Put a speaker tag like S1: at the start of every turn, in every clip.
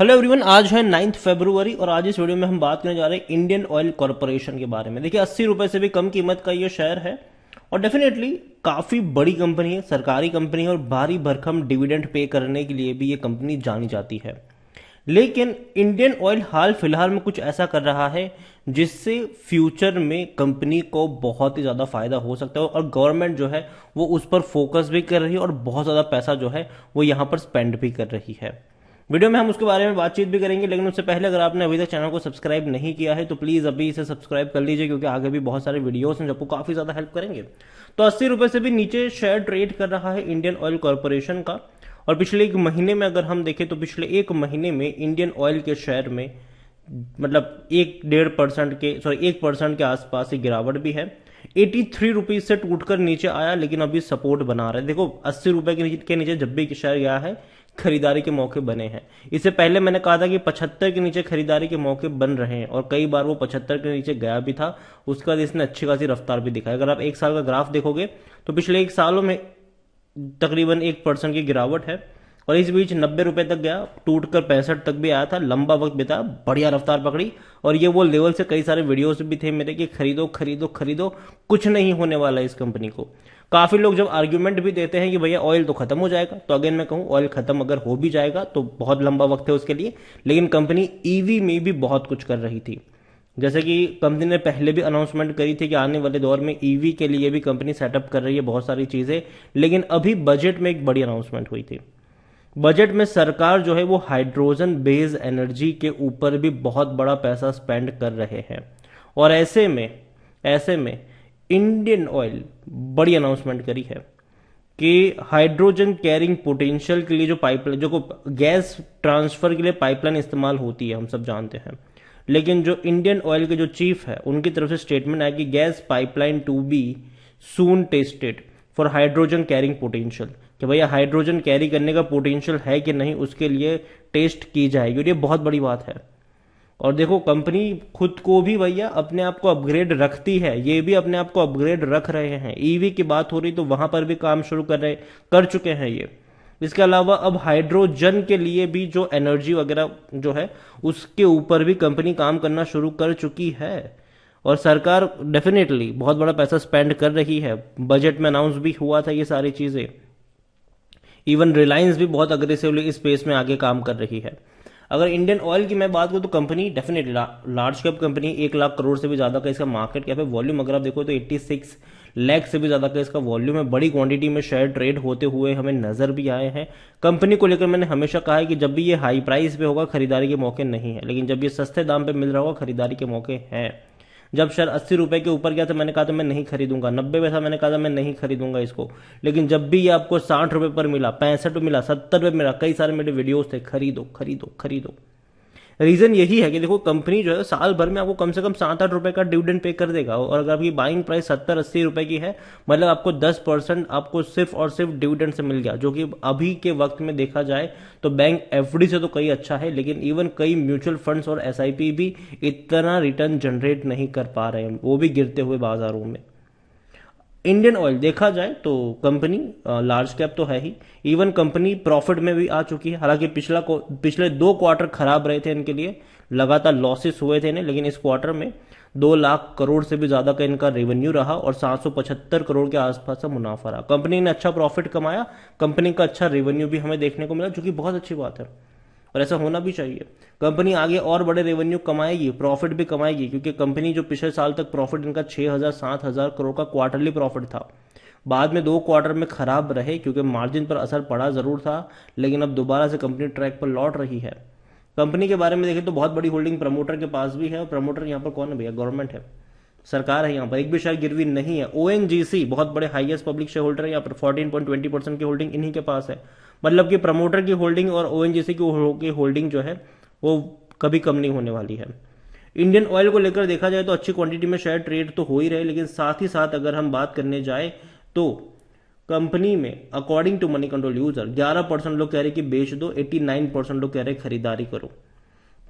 S1: hello everyone आज है ninth February और आज इस वीडियो में हम बात करने जा रहे हैं इंडियन ऑयल कॉरपोरेशन के बारे में देखिए अस्सी रुपये से भी कम कीमत का ये शेयर है और डेफिनेटली काफ़ी बड़ी कंपनी है सरकारी कंपनी है और भारी भरकम डिविडेंड पे करने के लिए भी ये कंपनी जानी जाती है लेकिन इंडियन ऑयल हाल फिलहाल में कुछ ऐसा कर रहा है जिससे फ्यूचर में कंपनी को बहुत ही ज़्यादा फायदा हो सकता है और गवर्नमेंट जो है वो उस पर फोकस भी कर रही है और बहुत ज़्यादा पैसा जो है वो यहाँ पर स्पेंड भी कर रही है वीडियो में हम उसके बारे में बातचीत भी करेंगे लेकिन उससे पहले अगर आपने अभी तक चैनल को सब्सक्राइब नहीं किया है तो प्लीज़ अभी इसे सब्सक्राइब कर लीजिए क्योंकि आगे भी बहुत सारे वीडियोस हैं जो आपको काफ़ी ज़्यादा हेल्प करेंगे तो अस्सी रुपए से भी नीचे शेयर ट्रेड कर रहा है इंडियन ऑयल कॉरपोरेशन का और पिछले एक महीने में अगर हम देखें तो पिछले एक महीने में इंडियन ऑयल के शेयर में मतलब एक डेढ़ परसेंट के सॉरी एक परसेंट के आसपास ही गिरावट भी है एटी थ्री रुपीज से टूटकर नीचे आया लेकिन अभी सपोर्ट बना रहा है देखो अस्सी रुपए के नीचे जब भी शेयर गया है खरीदारी के मौके बने हैं इससे पहले मैंने कहा था कि पचहत्तर के नीचे खरीदारी के मौके बन रहे हैं और कई बार वो पचहत्तर के नीचे गया भी था उसके बाद इसने अच्छी खासी रफ्तार भी दिखाई अगर आप एक साल का ग्राफ देखोगे तो पिछले एक सालों में तकरीबन एक परसेंट की गिरावट है और इस बीच नब्बे रुपए तक गया टूट कर पैंसठ तक भी आया था लंबा वक्त बिता बढ़िया रफ्तार पकड़ी और ये वो लेवल से कई सारे वीडियोस भी थे मेरे कि खरीदो खरीदो खरीदो कुछ नहीं होने वाला इस कंपनी को काफ़ी लोग जब आर्ग्यूमेंट भी देते हैं कि भैया ऑयल तो खत्म हो जाएगा तो अगेन मैं कहूँ ऑयल खत्म अगर हो भी जाएगा तो बहुत लंबा वक्त है उसके लिए लेकिन कंपनी ईवी e में भी बहुत कुछ कर रही थी जैसे कि कंपनी ने पहले भी अनाउंसमेंट करी थी कि आने वाले दौर में ईवी e के लिए भी कंपनी सेटअप कर रही है बहुत सारी चीज़ें लेकिन अभी बजट में एक बड़ी अनाउंसमेंट हुई थी बजट में सरकार जो है वो हाइड्रोजन बेस्ड एनर्जी के ऊपर भी बहुत बड़ा पैसा स्पेंड कर रहे हैं और ऐसे में ऐसे में इंडियन ऑयल बड़ी अनाउंसमेंट करी है कि हाइड्रोजन कैरिंग पोटेंशियल के लिए जो पाइपलाइन जो गैस ट्रांसफर के लिए पाइपलाइन इस्तेमाल होती है हम सब जानते हैं लेकिन जो इंडियन ऑयल के जो चीफ है उनकी तरफ से स्टेटमेंट आया कि gas pipeline to be soon tested for hydrogen carrying potential कि भैया हाइड्रोजन कैरी करने का पोटेंशियल है कि नहीं उसके लिए टेस्ट की जाएगी और ये बहुत बड़ी बात है और देखो कंपनी खुद को भी भैया अपने आप को अपग्रेड रखती है ये भी अपने आप को अपग्रेड रख रहे हैं ईवी e की बात हो रही तो वहां पर भी काम शुरू कर रहे कर चुके हैं ये इसके अलावा अब हाइड्रोजन के लिए भी जो एनर्जी वगैरह जो है उसके ऊपर भी कंपनी काम करना शुरू कर चुकी है और सरकार डेफिनेटली बहुत बड़ा पैसा स्पेंड कर रही है बजट में अनाउंस भी हुआ था ये सारी चीज़ें इवन रिलायंस भी बहुत अग्रेसिवली इस स्पेस में आगे काम कर रही है अगर इंडियन ऑयल की मैं बात करूँ तो कंपनी डेफिनेट ला, लार्ज कैप कंपनी एक लाख करोड़ से भी ज़्यादा का इसका मार्केट कैप है वॉल्यूम अगर आप देखो तो एट्टी सिक्स लैख से भी ज़्यादा का इसका वॉल्यूम है बड़ी क्वांटिटी में शेयर ट्रेड होते हुए हमें नज़र भी आए हैं कंपनी को लेकर मैंने हमेशा कहा है कि जब भी ये हाई प्राइस पे होगा खरीदारी के मौके नहीं है लेकिन जब ये सस्ते दाम पे मिल रहा होगा खरीदारी के मौके हैं जब शेयर अस्सी रुपये के ऊपर गया तो मैंने कहा था मैं नहीं खरीदूंगा नब्बे पैसा मैंने कहा था मैं नहीं खरीदूंगा इसको लेकिन जब भी ये आपको साठ रुपये पर मिला पैंसठ मिला सत्तर रुपये मिला कई सारे मेरे वीडियोज़ थे खरीदो खरीदो खरीदो रीजन यही है कि देखो कंपनी जो है साल भर में आपको कम से कम सात आठ रुपए का डिविडेंड पे कर देगा और अगर आपकी बाइंग प्राइस सत्तर अस्सी रुपए की है मतलब आपको दस परसेंट आपको सिर्फ और सिर्फ डिविडेंड से मिल गया जो कि अभी के वक्त में देखा जाए तो बैंक एफ से तो कई अच्छा है लेकिन इवन कई म्यूचुअल फंड्स और एस भी इतना रिटर्न जनरेट नहीं कर पा रहे हैं वो भी गिरते हुए बाजारों में इंडियन ऑयल देखा जाए तो कंपनी लार्ज कैप तो है ही इवन कंपनी प्रॉफिट में भी आ चुकी है हालांकि पिछला पिछले दो क्वार्टर खराब रहे थे इनके लिए लगातार लॉसेस हुए थे इन्हें लेकिन इस क्वार्टर में दो लाख करोड़ से भी ज्यादा का इनका रेवेन्यू रहा और पचहत्तर करोड़ के आसपास का मुनाफा रहा कंपनी ने अच्छा प्रॉफिट कमाया कंपनी का अच्छा रेवेन्यू भी हमें देखने को मिला जो कि बहुत अच्छी बात है और ऐसा होना भी चाहिए कंपनी आगे और बड़े रेवेन्यू कमाएगी प्रॉफिट भी कमाएगी क्योंकि कंपनी जो पिछले साल तक प्रॉफिट इनका छः हज़ार सात हज़ार करोड़ का क्वार्टरली प्रॉफिट था बाद में दो क्वार्टर में खराब रहे क्योंकि मार्जिन पर असर पड़ा ज़रूर था लेकिन अब दोबारा से कंपनी ट्रैक पर लौट रही है कंपनी के बारे में देखें तो बहुत बड़ी होल्डिंग प्रमोटर के पास भी है और प्रमोटर यहाँ पर कौन है भैया गवर्नमेंट है सरकार है यहाँ पर एक भी शेयर गिरवी नहीं है ओ बहुत बड़े हाइएस्ट पब्लिक शेयर होल्डर है यहाँ पर फोर्टीन पॉइंट ट्वेंटी परसेंट की होल्डिंग इन्हीं के पास है मतलब कि प्रमोटर की होल्डिंग और ओ की होल्डिंग जो है वो कभी कम नहीं होने वाली है इंडियन ऑयल को लेकर देखा जाए तो अच्छी क्वांटिटी में शेयर ट्रेड तो हो ही रहे लेकिन साथ ही साथ अगर हम बात करने जाए तो कंपनी में according to money control user 11 percent लोग कह रहे कि बेच दो 89 परसेंट लोग कह रहे खरीदारी करो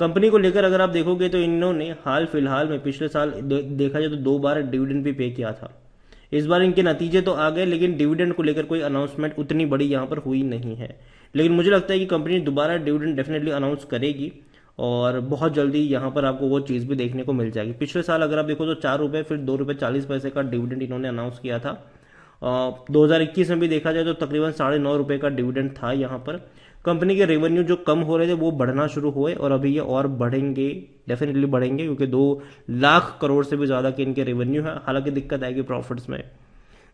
S1: कंपनी को लेकर अगर आप देखोगे तो इन्होंने हाल फिलहाल में पिछले साल देखा जाए तो दो बार डिविडेंड भी पे किया था इस बार इनके नतीजे तो आ गए लेकिन डिविडेंड को लेकर कोई अनाउंसमेंट उतनी बड़ी यहाँ पर हुई नहीं है लेकिन मुझे लगता है कि कंपनी दोबारा डिविडेंड डेफिनेटली अनाउंस करेगी और बहुत जल्दी यहाँ पर आपको वो चीज़ भी देखने को मिल जाएगी पिछले साल अगर आप देखो तो चार रुपये फिर दो रुपये चालीस पैसे का डिविडेंड इन्होंने अनाउंस किया था दो में भी देखा जाए तो तकरीबन साढ़े नौ रुपये का डिविडेंड था यहाँ पर कंपनी के रेवेन्यू जो कम हो रहे थे वो बढ़ना शुरू हुए और अभी ये और बढ़ेंगे डेफिनेटली बढ़ेंगे क्योंकि दो लाख करोड़ से भी ज़्यादा के इनके रेवेन्यू है हालांकि दिक्कत आएगी प्रॉफिट्स में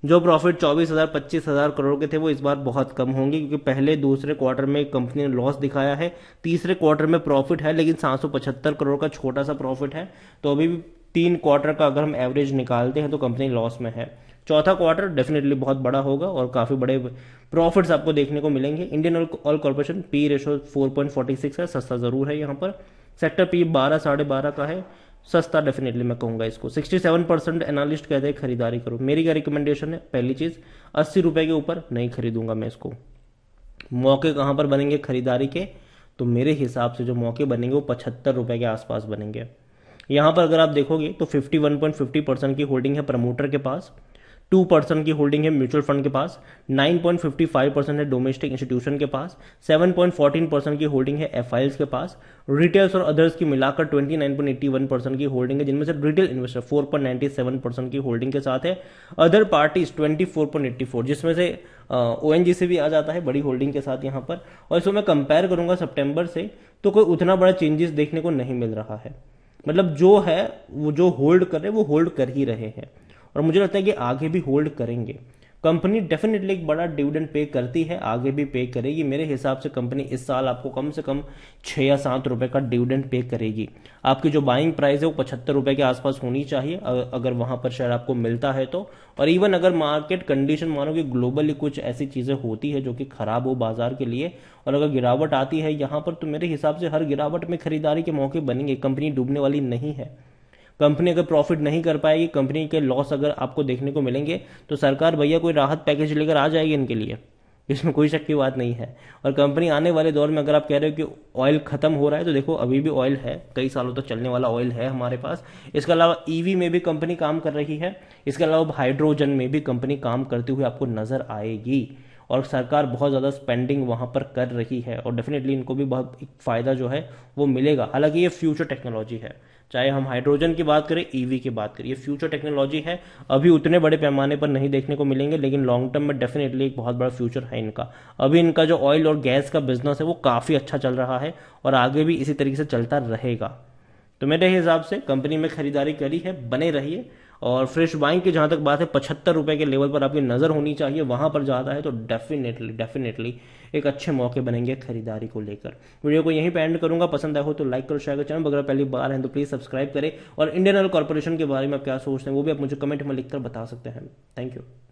S1: जो प्रॉफिट चौबीस हज़ार पच्चीस हज़ार करोड़ के थे वो इस बार बहुत कम होंगे क्योंकि पहले दूसरे क्वार्टर में कंपनी ने लॉस दिखाया है तीसरे क्वार्टर में प्रॉफिट है लेकिन सात सौ पचहत्तर करोड़ का छोटा सा प्रॉफिट है तो अभी भी तीन क्वार्टर का अगर हम एवरेज निकालते हैं तो कंपनी लॉस में है चौथा क्वार्टर डेफिनेटली बहुत बड़ा होगा और काफ़ी बड़े प्रॉफिट्स आपको देखने को मिलेंगे Indian Oil Corporation P ratio six है सस्ता ज़रूर है यहाँ पर सेक्टर पी बारह साढ़े बारह का है सस्ता डेफिनेटली मैं कहूंगा इसको 67 परसेंट एनालिस्ट कहते हैं खरीदारी करो मेरी क्या रिकमेंडेशन है पहली चीज़ अस्सी रुपए के ऊपर नहीं खरीदूंगा मैं इसको मौके कहां पर बनेंगे खरीदारी के तो मेरे हिसाब से जो मौके बनेंगे वो पचहत्तर रुपए के आसपास बनेंगे यहाँ पर अगर आप देखोगे तो 51.50 परसेंट की होल्डिंग है प्रमोटर के पास टू परसेंट की होल्डिंग है म्यूचुअल फंड के पास 9.55 परसेंट है डोमेस्टिक इंस्टीट्यूशन के पास 7.14 परसेंट की होल्डिंग है एफ के पास रिटेल्स और अदर्स की मिलाकर 29.81 परसेंट की होल्डिंग है जिनमें से रिटेल इन्वेस्टर 4.97 परसेंट की होल्डिंग के साथ है अदर पार्टीज 24.84 जिसमें से ओ एन से भी आ जाता है बड़ी होल्डिंग के साथ यहाँ पर और इसको मैं कंपेयर करूंगा सेप्टेम्बर से तो कोई उतना बड़ा चेंजेस देखने को नहीं मिल रहा है मतलब जो है वो जो होल्ड कर रहे हैं वो होल्ड कर ही रहे हैं और मुझे लगता है कि आगे भी होल्ड करेंगे कंपनी डेफिनेटली एक बड़ा डिविडेंड पे करती है आगे भी पे करेगी मेरे हिसाब से कंपनी इस साल आपको कम से कम छः या सात रुपये का डिविडेंड पे करेगी आपकी जो बाइंग प्राइस है वो पचहत्तर रुपये के आसपास होनी चाहिए अगर वहाँ पर शेयर आपको मिलता है तो और इवन अगर मार्केट कंडीशन मानो कि ग्लोबली कुछ ऐसी चीज़ें होती है जो कि ख़राब हो बाजार के लिए और अगर गिरावट आती है यहाँ पर तो मेरे हिसाब से हर गिरावट में खरीदारी के मौके बनेंगे कंपनी डूबने वाली नहीं है कंपनी अगर प्रॉफिट नहीं कर पाएगी कंपनी के लॉस अगर आपको देखने को मिलेंगे तो सरकार भैया कोई राहत पैकेज लेकर आ जाएगी इनके लिए इसमें कोई शक की बात नहीं है और कंपनी आने वाले दौर में अगर आप कह रहे हो कि ऑयल खत्म हो रहा है तो देखो अभी भी ऑयल है कई सालों तक तो चलने वाला ऑयल है हमारे पास इसके अलावा ईवी e में भी कंपनी काम कर रही है इसके अलावा हाइड्रोजन में भी कंपनी काम करते हुए आपको नजर आएगी और सरकार बहुत ज़्यादा स्पेंडिंग वहाँ पर कर रही है और डेफिनेटली इनको भी बहुत फ़ायदा जो है वो मिलेगा हालांकि ये फ्यूचर टेक्नोलॉजी है चाहे हम हाइड्रोजन की बात करें ईवी e की बात करें ये फ्यूचर टेक्नोलॉजी है अभी उतने बड़े पैमाने पर नहीं देखने को मिलेंगे लेकिन लॉन्ग टर्म में डेफिनेटली एक बहुत बड़ा फ्यूचर है इनका अभी इनका जो ऑयल और गैस का बिजनेस है वो काफ़ी अच्छा चल रहा है और आगे भी इसी तरीके से चलता रहेगा तो मेरे हिसाब से कंपनी में खरीदारी करी है बने रहिए और फ्रेश वाइन की जहाँ तक बात है पचहत्तर रुपए के लेवल पर आपकी नज़र होनी चाहिए वहाँ पर जाता है तो डेफिनेटली डेफिनेटली एक अच्छे मौके बनेंगे खरीदारी को लेकर वीडियो को यहीं पर एंड करूंगा पसंद आया हो तो लाइक करो शेयर करो चैनल अगर पहली बार है तो प्लीज़ सब्सक्राइब करें और इंडियन ऑयल कॉर्पोरेशन के बारे में आप क्या सोचते हैं वो भी आप मुझे कमेंट में लिखकर बता सकते हैं थैंक यू